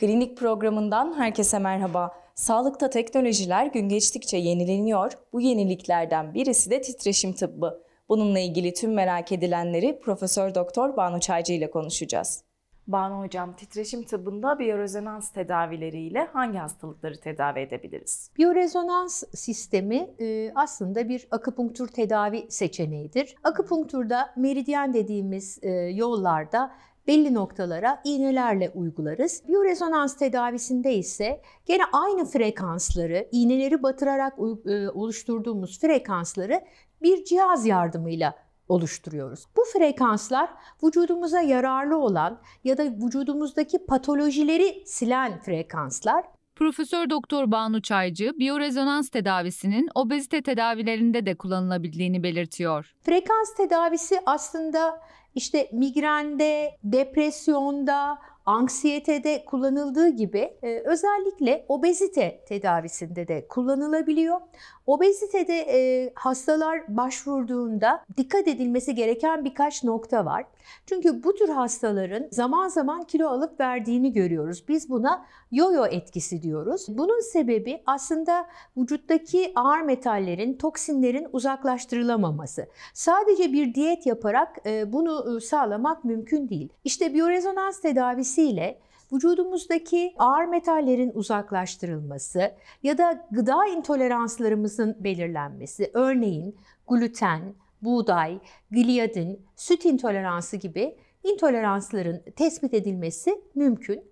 Klinik programından herkese merhaba. Sağlıkta teknolojiler gün geçtikçe yenileniyor. Bu yeniliklerden birisi de titreşim tıbbı. Bununla ilgili tüm merak edilenleri Profesör Doktor Banu Çaycı ile konuşacağız. Banu Hocam, titreşim tıbbında biyorezonans tedavileriyle hangi hastalıkları tedavi edebiliriz? Biyorezonans sistemi e, aslında bir akupunktur tedavi seçeneğidir. Akupunkturda meridyen dediğimiz e, yollarda belli noktalara iğnelerle uygularız. Biyorezonans tedavisinde ise gene aynı frekansları, iğneleri batırarak e, oluşturduğumuz frekansları bir cihaz yardımıyla oluşturuyoruz. Bu frekanslar vücudumuza yararlı olan ya da vücudumuzdaki patolojileri silen frekanslar Profesör Doktor Banu Çaycı, biyorezonans tedavisinin obezite tedavilerinde de kullanılabildiğini belirtiyor. Frekans tedavisi aslında işte migrende, depresyonda, anksiyetede kullanıldığı gibi e, özellikle obezite tedavisinde de kullanılabiliyor. Obezitede e, hastalar başvurduğunda dikkat edilmesi gereken birkaç nokta var. Çünkü bu tür hastaların zaman zaman kilo alıp verdiğini görüyoruz. Biz buna yoyo etkisi diyoruz. Bunun sebebi aslında vücuttaki ağır metallerin, toksinlerin uzaklaştırılamaması. Sadece bir diyet yaparak e, bunu e, sağlamak mümkün değil. İşte biyorezonans tedavisiyle vücudumuzdaki ağır metallerin uzaklaştırılması ya da gıda intoleranslarımızın belirlenmesi, örneğin gluten, buğday, gliadin, süt intoleransı gibi intoleransların tespit edilmesi mümkün.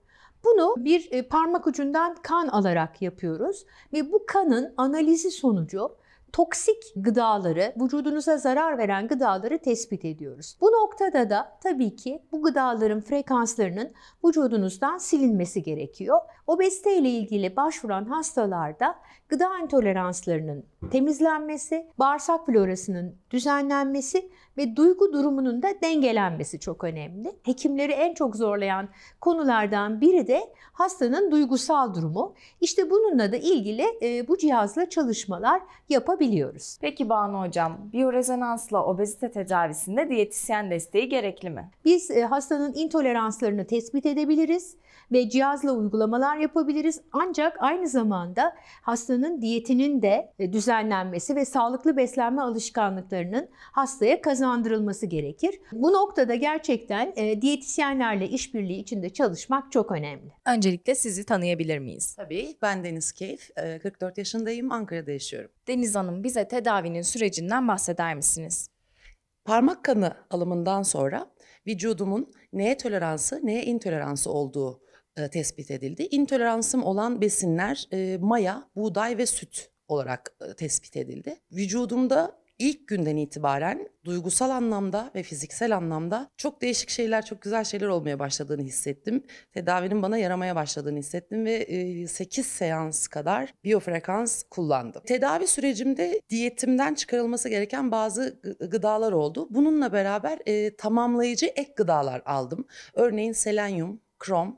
Bunu bir e, parmak ucundan kan alarak yapıyoruz ve bu kanın analizi sonucu toksik gıdaları, vücudunuza zarar veren gıdaları tespit ediyoruz. Bu noktada da tabii ki bu gıdaların frekanslarının vücudunuzdan silinmesi gerekiyor. Obezite ile ilgili başvuran hastalarda gıda intoleranslarının temizlenmesi, bağırsak florasının düzenlenmesi ve duygu durumunun da dengelenmesi çok önemli. Hekimleri en çok zorlayan konulardan biri de hastanın duygusal durumu. İşte bununla da ilgili e, bu cihazla çalışmalar yapabiliyoruz. Peki Banu Hocam, biyorezonansla obezite tedavisinde diyetisyen desteği gerekli mi? Biz e, hastanın intoleranslarını tespit edebiliriz ve cihazla uygulamalar yapabiliriz. Ancak aynı zamanda hastanın diyetinin de e, düzenlenmesi ve sağlıklı beslenme alışkanlıklarının hastaya kazanması hızlandırılması gerekir. Bu noktada gerçekten e, diyetisyenlerle işbirliği içinde çalışmak çok önemli. Öncelikle sizi tanıyabilir miyiz? Tabii. Ben Deniz Keyf. 44 e, yaşındayım. Ankara'da yaşıyorum. Deniz Hanım bize tedavinin sürecinden bahseder misiniz? Parmak kanı alımından sonra vücudumun neye toleransı, neye intoleransı olduğu e, tespit edildi. İntoleransım olan besinler e, maya, buğday ve süt olarak e, tespit edildi. Vücudumda ilk günden itibaren duygusal anlamda ve fiziksel anlamda çok değişik şeyler, çok güzel şeyler olmaya başladığını hissettim. Tedavinin bana yaramaya başladığını hissettim ve 8 e, seans kadar biyofrekans kullandım. Tedavi sürecimde diyetimden çıkarılması gereken bazı gıdalar oldu. Bununla beraber e, tamamlayıcı ek gıdalar aldım. Örneğin selenyum, krom,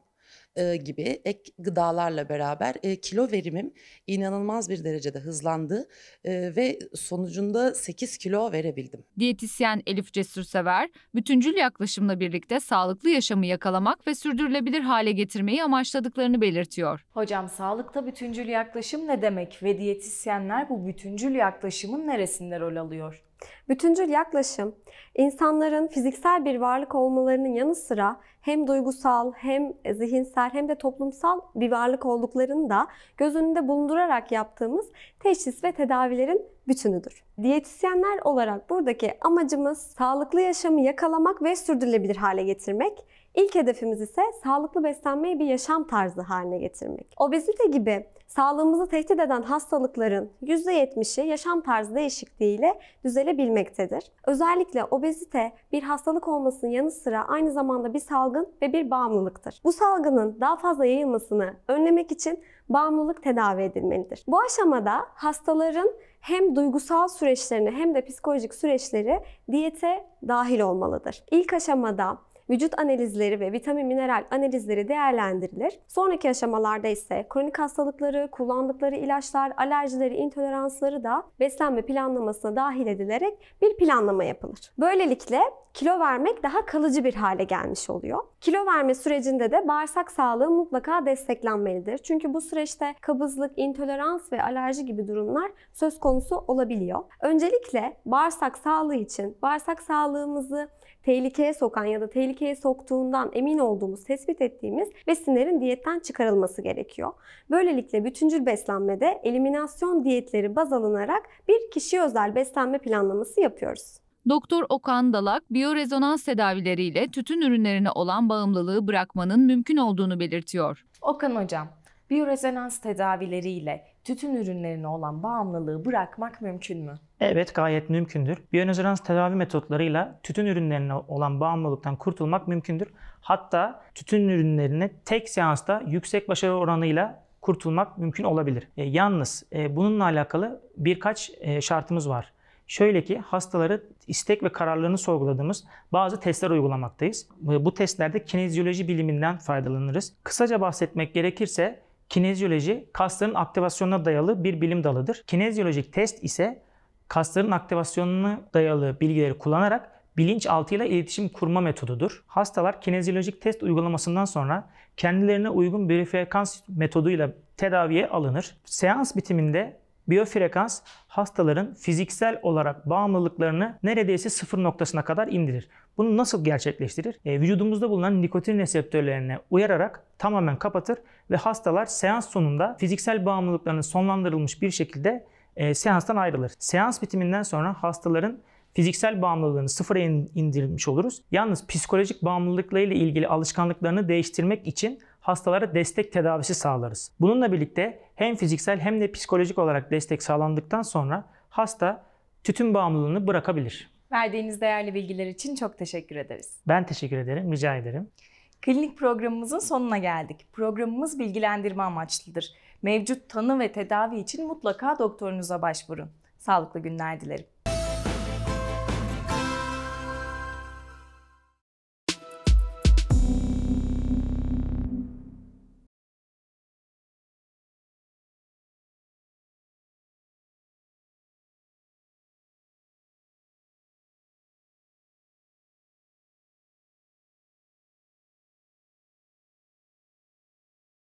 e, gibi ek gıdalarla beraber e, kilo verimim inanılmaz bir derecede hızlandı e, ve sonucunda 8 kilo verebildim. Diyetisyen Elif Cesursever, bütüncül yaklaşımla birlikte sağlıklı yaşamı yakalamak ve sürdürülebilir hale getirmeyi amaçladıklarını belirtiyor. Hocam sağlıkta bütüncül yaklaşım ne demek ve diyetisyenler bu bütüncül yaklaşımın neresinde rol alıyor? Bütüncül yaklaşım, insanların fiziksel bir varlık olmalarının yanı sıra hem duygusal, hem e, zihinsel, hem de toplumsal bir varlık olduklarını da göz önünde bulundurarak yaptığımız teşhis ve tedavilerin bütünüdür. Diyetisyenler olarak buradaki amacımız sağlıklı yaşamı yakalamak ve sürdürülebilir hale getirmek, İlk hedefimiz ise sağlıklı beslenmeyi bir yaşam tarzı haline getirmek. Obezite gibi sağlığımızı tehdit eden hastalıkların %70'i yaşam tarzı değişikliğiyle düzelebilmektedir. Özellikle obezite bir hastalık olmasının yanı sıra aynı zamanda bir salgın ve bir bağımlılıktır. Bu salgının daha fazla yayılmasını önlemek için bağımlılık tedavi edilmelidir. Bu aşamada hastaların hem duygusal süreçlerini hem de psikolojik süreçleri diyete dahil olmalıdır. İlk aşamada vücut analizleri ve vitamin mineral analizleri değerlendirilir. Sonraki aşamalarda ise kronik hastalıkları, kullandıkları ilaçlar, alerjileri, intoleransları da beslenme planlamasına dahil edilerek bir planlama yapılır. Böylelikle kilo vermek daha kalıcı bir hale gelmiş oluyor. Kilo verme sürecinde de bağırsak sağlığı mutlaka desteklenmelidir. Çünkü bu süreçte kabızlık, intolerans ve alerji gibi durumlar söz konusu olabiliyor. Öncelikle bağırsak sağlığı için bağırsak sağlığımızı tehlikeye sokan ya da tehlikeli tehlikeye soktuğundan emin olduğumuz, tespit ettiğimiz besinlerin diyetten çıkarılması gerekiyor. Böylelikle bütüncül beslenmede eliminasyon diyetleri baz alınarak bir kişi özel beslenme planlaması yapıyoruz. Doktor Okan Dalak, biyorezonans tedavileriyle tütün ürünlerine olan bağımlılığı bırakmanın mümkün olduğunu belirtiyor. Okan Hocam, biyorezonans tedavileriyle tütün ürünlerine olan bağımlılığı bırakmak mümkün mü? Evet gayet mümkündür. Biyonözerans tedavi metotlarıyla tütün ürünlerine olan bağımlılıktan kurtulmak mümkündür. Hatta tütün ürünlerine tek seansta yüksek başarı oranıyla kurtulmak mümkün olabilir. E, yalnız e, bununla alakalı birkaç e, şartımız var. Şöyle ki hastaları istek ve kararlarını sorguladığımız bazı testler uygulamaktayız. E, bu testlerde kinezyoloji biliminden faydalanırız. Kısaca bahsetmek gerekirse Kinezyoloji kasların aktivasyonuna dayalı bir bilim dalıdır. Kinezyolojik test ise kasların aktivasyonuna dayalı bilgileri kullanarak bilinçaltıyla iletişim kurma metodudur. Hastalar kinezyolojik test uygulamasından sonra kendilerine uygun bir frekans metoduyla tedaviye alınır. Seans bitiminde biyofrekans hastaların fiziksel olarak bağımlılıklarını neredeyse sıfır noktasına kadar indirir. Bunu nasıl gerçekleştirir? E, vücudumuzda bulunan nikotin reseptörlerine uyararak tamamen kapatır ve hastalar seans sonunda fiziksel bağımlılıklarının sonlandırılmış bir şekilde e, seanstan ayrılır. Seans bitiminden sonra hastaların fiziksel bağımlılığını sıfıra indirmiş oluruz. Yalnız psikolojik bağımlılıklarıyla ilgili alışkanlıklarını değiştirmek için hastalara destek tedavisi sağlarız. Bununla birlikte hem fiziksel hem de psikolojik olarak destek sağlandıktan sonra hasta tütün bağımlılığını bırakabilir. Verdiğiniz değerli bilgiler için çok teşekkür ederiz. Ben teşekkür ederim, rica ederim. Klinik programımızın sonuna geldik. Programımız bilgilendirme amaçlıdır. Mevcut tanı ve tedavi için mutlaka doktorunuza başvurun. Sağlıklı günler dilerim.